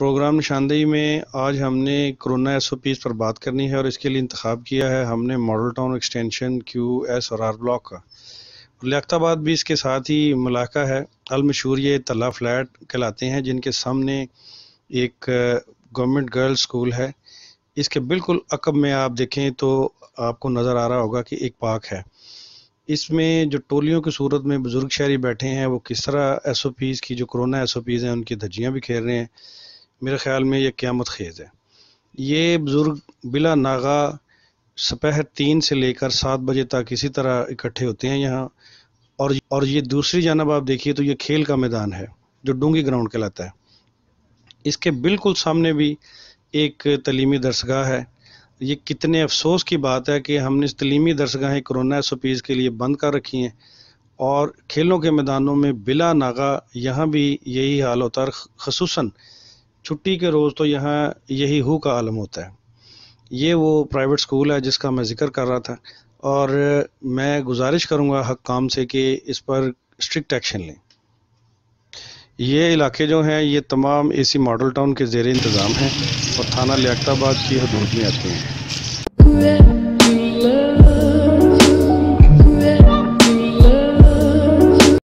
programme निशानदेही में आज हमने कोरोना एस ओ पीज पर बात करनी है और इसके लिए इंतखब किया है हमने model town extension Q S और आर ब्लॉक का लियाताबाद भी इसके साथ ही मलाका है अलमशहूर ये तला फ्लैट कहलाते हैं जिनके सामने एक गवर्नमेंट गर्ल्स स्कूल है इसके बिल्कुल अकब में आप देखें तो आपको नज़र आ रहा होगा कि एक पार्क है इसमें जो टोलियों की सूरत में बुज़ुर्ग शहरी बैठे हैं वो किस तरह एस ओ पीज़ की जो कोरोना एस ओ पीज़ हैं उनकी धज्जियाँ भी खेल रहे हैं मेरे ख्याल में ये क़्यामत खेज़ है ये बुज़ुर्ग बिला नागा सपहर तीन से लेकर सात बजे तक इसी तरह इकट्ठे होते हैं यहाँ और और ये दूसरी जानब आप देखिए तो ये खेल का मैदान है जो डूंगी ग्राउंड कहलाता है इसके बिल्कुल सामने भी एक तलीमी दरसगाह है ये कितने अफसोस की बात है कि हमने इस तलीमी दरसगाहें कोरोना एस के लिए बंद कर रखी हैं और खेलों के मैदानों में बिला नागा यहाँ भी यही हाल होता है खसूसा छुट्टी के रोज़ तो यहाँ यही हु का आलम होता है ये वो प्राइवेट स्कूल है जिसका मैं ज़िक्र कर रहा था और मैं गुजारिश करूँगा हक काम से कि इस पर स्ट्रिक्ट एक्शन लें ये इलाके जो हैं ये तमाम ए सी मॉडल टाउन के जेर इंतज़ाम हैं और थाना लियाबाद की हदूद में आते हैं